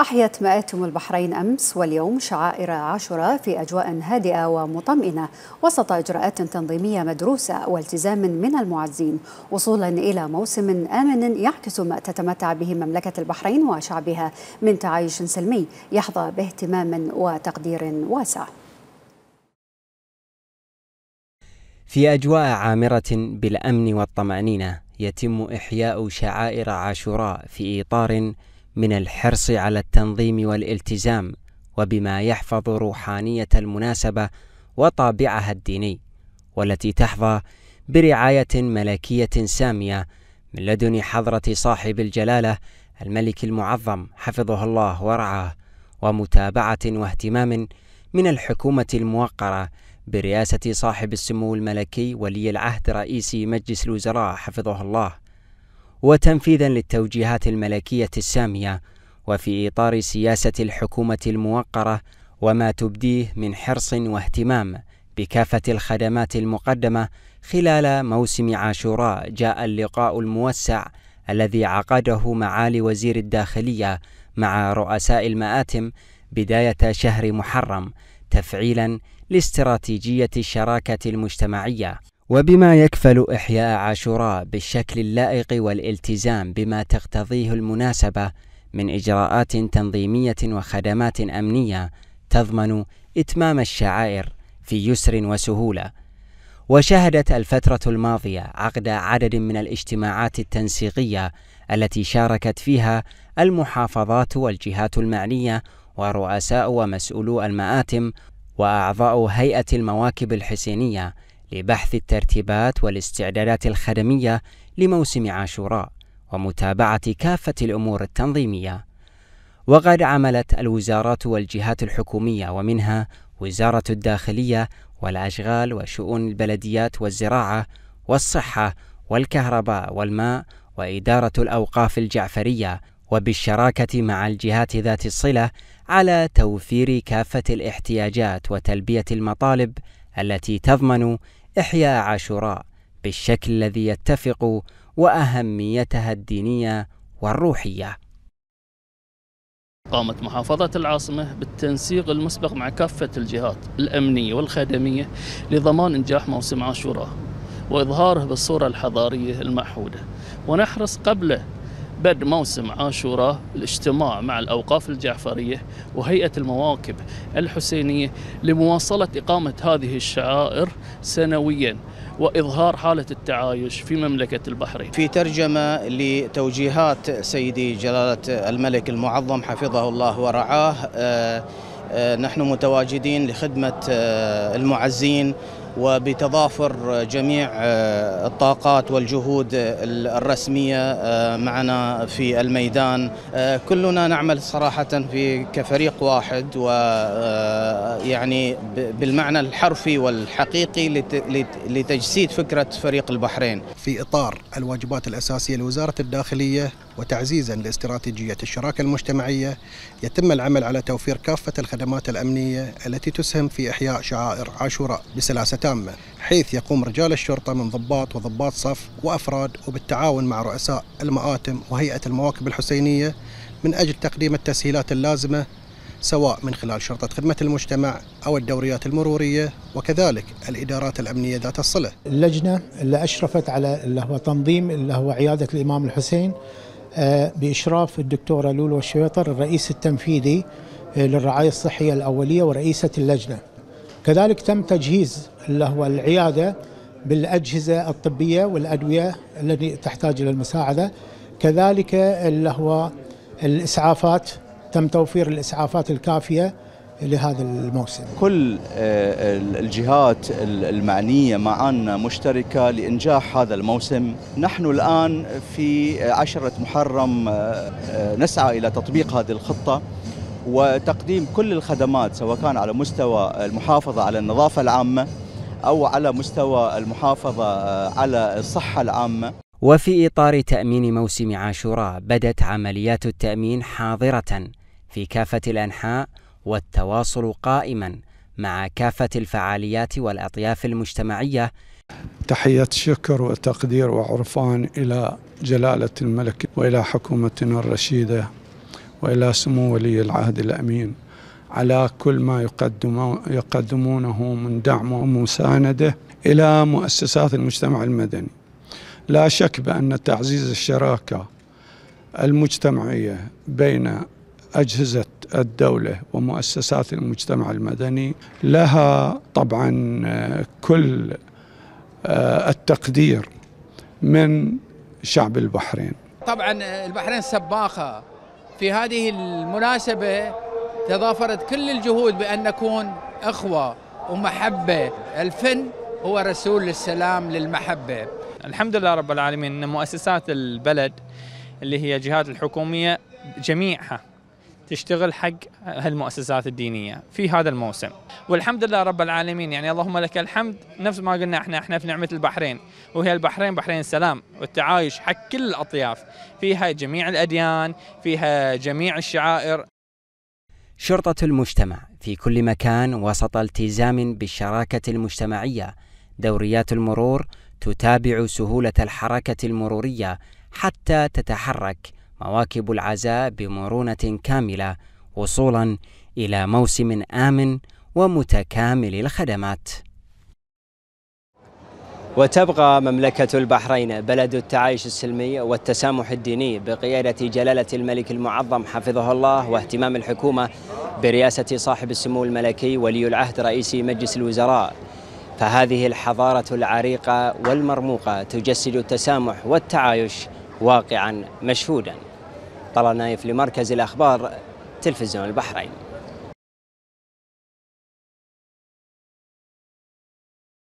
أحيت مآتم البحرين أمس واليوم شعائر عاشوراء في أجواء هادئة ومطمئنة وسط إجراءات تنظيمية مدروسة والتزام من المعزين وصولا إلى موسم آمن يعكس ما تتمتع به مملكة البحرين وشعبها من تعايش سلمي يحظى باهتمام وتقدير واسع في أجواء عامرة بالأمن والطمأنينة يتم إحياء شعائر عاشوراء في إطار من الحرص على التنظيم والالتزام وبما يحفظ روحانية المناسبة وطابعها الديني والتي تحظى برعاية ملكية سامية من لدن حضرة صاحب الجلالة الملك المعظم حفظه الله ورعاه ومتابعة واهتمام من الحكومة الموقرة برئاسة صاحب السمو الملكي ولي العهد رئيس مجلس الوزراء حفظه الله وتنفيذا للتوجيهات الملكية السامية وفي إطار سياسة الحكومة الموقرة وما تبديه من حرص واهتمام بكافة الخدمات المقدمة خلال موسم عاشوراء جاء اللقاء الموسع الذي عقده معالي وزير الداخلية مع رؤساء المآتم بداية شهر محرم تفعيلا لاستراتيجية الشراكة المجتمعية وبما يكفل إحياء عاشوراء بالشكل اللائق والالتزام بما تقتضيه المناسبة من إجراءات تنظيمية وخدمات أمنية تضمن إتمام الشعائر في يسر وسهولة. وشهدت الفترة الماضية عقد عدد من الاجتماعات التنسيقية التي شاركت فيها المحافظات والجهات المعنية ورؤساء ومسؤولو المآتم وأعضاء هيئة المواكب الحسينية لبحث الترتيبات والاستعدادات الخدمية لموسم عاشوراء ومتابعة كافة الأمور التنظيمية. وقد عملت الوزارات والجهات الحكومية ومنها وزارة الداخلية والأشغال وشؤون البلديات والزراعة والصحة والكهرباء والماء وإدارة الأوقاف الجعفرية وبالشراكة مع الجهات ذات الصلة على توفير كافة الاحتياجات وتلبية المطالب التي تضمن إحياء عاشوراء بالشكل الذي يتفق وأهميتها الدينية والروحية قامت محافظة العاصمة بالتنسيق المسبق مع كافة الجهات الأمنية والخدمية لضمان إنجاح موسم عاشوراء وإظهاره بالصورة الحضارية المعهودة ونحرص قبله بدء موسم عاشوراء الاجتماع مع الأوقاف الجعفرية وهيئة المواكب الحسينية لمواصلة إقامة هذه الشعائر سنوياً وإظهار حالة التعايش في مملكة البحرين في ترجمة لتوجيهات سيدي جلالة الملك المعظم حفظه الله ورعاه آه، آه، نحن متواجدين لخدمة آه، المعزين وبتضافر جميع آه، الطاقات والجهود الرسمية آه، معنا في الميدان آه، كلنا نعمل صراحة في كفريق واحد ويعني بالمعنى الحرفي والحقيقي لتجسيد فكرة فريق البحرين في إطار الواجبات الأساسية لوزارة الداخلية وتعزيزا لاستراتيجية الشراكة المجتمعية يتم العمل على توفير كافة الخدمات الأمنية التي تسهم في إحياء شعائر عاشوراء بسلاسة تامة حيث يقوم رجال الشرطة من ضباط وضباط صف وأفراد وبالتعاون مع رؤساء المآتم وهيئة المواكب الحسينية من أجل تقديم التسهيلات اللازمة سواء من خلال شرطة خدمة المجتمع أو الدوريات المرورية وكذلك الإدارات الأمنية ذات الصلة اللجنة اللي أشرفت على اللي هو تنظيم اللي هو عيادة الإمام الحسين آه، بإشراف الدكتورة لولو الشويطر الرئيس التنفيذي آه، للرعاية الصحية الأولية ورئيسة اللجنة كذلك تم تجهيز اللي هو العياده بالاجهزه الطبيه والادويه التي تحتاج الى المساعده كذلك اللي هو الاسعافات تم توفير الاسعافات الكافيه لهذا الموسم كل آه، الجهات المعنية معنا مشتركة لإنجاح هذا الموسم نحن الآن في عشرة محرم آه، آه، نسعى إلى تطبيق هذه الخطة وتقديم كل الخدمات سواء كان على مستوى المحافظة على النظافة العامة أو على مستوى المحافظة آه، على الصحة العامة وفي إطار تأمين موسم عاشوراء بدت عمليات التأمين حاضرة في كافة الأنحاء والتواصل قائما مع كافة الفعاليات والأطياف المجتمعية تحية شكر وتقدير وعرفان إلى جلالة الملك وإلى حكومتنا الرشيدة والى سمو ولي العهد الامين على كل ما يقدم يقدمونه من دعم ومسانده الى مؤسسات المجتمع المدني. لا شك بان تعزيز الشراكه المجتمعيه بين اجهزه الدوله ومؤسسات المجتمع المدني لها طبعا كل آه، التقدير من شعب البحرين. طبعا البحرين سباقه في هذه المناسبة تضافرت كل الجهود بأن نكون أخوة ومحبة الفن هو رسول السلام للمحبة الحمد لله رب العالمين أن مؤسسات البلد اللي هي جهات الحكومية جميعها تشتغل حق هالمؤسسات الدينيه في هذا الموسم والحمد لله رب العالمين يعني اللهم لك الحمد نفس ما قلنا احنا احنا في نعمه البحرين وهي البحرين بحرين السلام والتعايش حق كل الاطياف فيها جميع الاديان فيها جميع الشعائر شرطه المجتمع في كل مكان وسط التزام بالشراكه المجتمعيه دوريات المرور تتابع سهوله الحركه المروريه حتى تتحرك مواكب العزاء بمرونة كاملة وصولا إلى موسم آمن ومتكامل الخدمات وتبقى مملكة البحرين بلد التعايش السلمي والتسامح الديني بقيادة جلالة الملك المعظم حفظه الله واهتمام الحكومة برئاسة صاحب السمو الملكي ولي العهد رئيس مجلس الوزراء فهذه الحضارة العريقة والمرموقة تجسد التسامح والتعايش واقعا مشهودا طلال نايف لمركز الأخبار تلفزيون البحرين